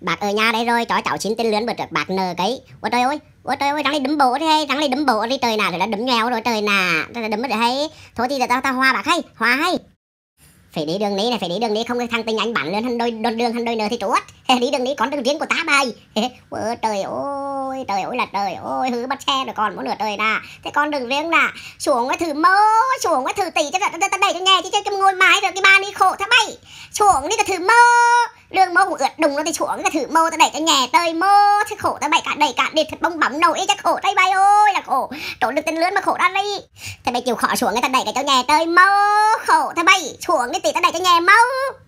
Bạc ở nhà đây rồi, cho cháu xin tên lươn bữa trước bạc nờ cái. Ôi trời ơi, ôi trời ơi, răng này đấm bổ thế hay, răng này đấm bổ đi trời nào rồi đã đấm nghèo rồi trời nà, rồi đã đấm rồi hay. Thôi thì giờ tao tao hoa bạc hay, hoa hay. Phải đi đường ní này, phải đi đường ní không cái thằng tình anh bản lên hắn đôi đôi đường hắn đôi nờ thì trút. đi đường ní con đường riêng của tá bay. Ôi trời ơi, trời ơi là trời ơi, hứ bắt xe rồi còn mỗi nửa trời nà. Thế con đường riêng nà, xuống cái thử mơ, xuống cái thử tỷ cho tao đẩy cho nghe chứ chơi cái ngồi mái rồi cái ba đi khổ thá bay. Xuống đi tao thử mơ ượt đùng nó thì xuống cái thử mô tao đẩy cái nhẹ tơi mô chứ khổ tao bày cả đẩy cả địt thật bong bóng nổi chắc khổ tay bay ơi là khổ trốn được tên lươn mà khổ ra đi tao bày chịu khó xuống người ta đẩy cái cho nhẹ tơi mô khổ tao bay xuống cái tí tao đẩy cái nhẹ mâu